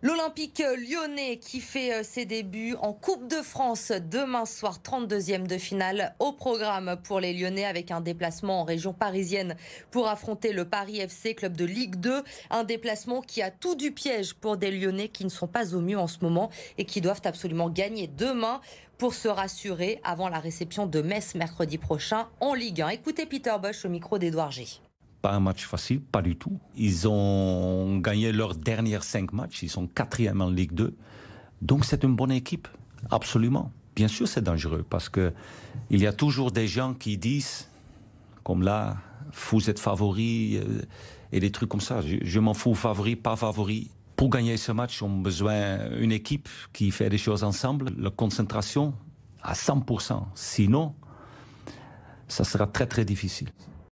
L'Olympique lyonnais qui fait euh, ses débuts en Coupe de France demain soir, 32e de finale au programme pour les Lyonnais avec un déplacement en région parisienne pour affronter le Paris FC, club de Ligue 2. Un déplacement qui a tout du piège pour des Lyonnais qui ne sont pas au mieux en ce moment et qui doivent absolument gagner demain pour se rassurer avant la réception de Metz mercredi prochain en Ligue 1. Écoutez Peter Bosch au micro d'Edouard G pas un match facile, pas du tout. Ils ont gagné leurs dernières cinq matchs, ils sont quatrième en Ligue 2. Donc c'est une bonne équipe, absolument. Bien sûr, c'est dangereux parce que il y a toujours des gens qui disent, comme là, vous êtes favori euh, et des trucs comme ça. Je, m'en fous, favori, pas favori. Pour gagner ce match, on a besoin d'une équipe qui fait des choses ensemble, la concentration à 100%. Sinon, ça sera très très difficile.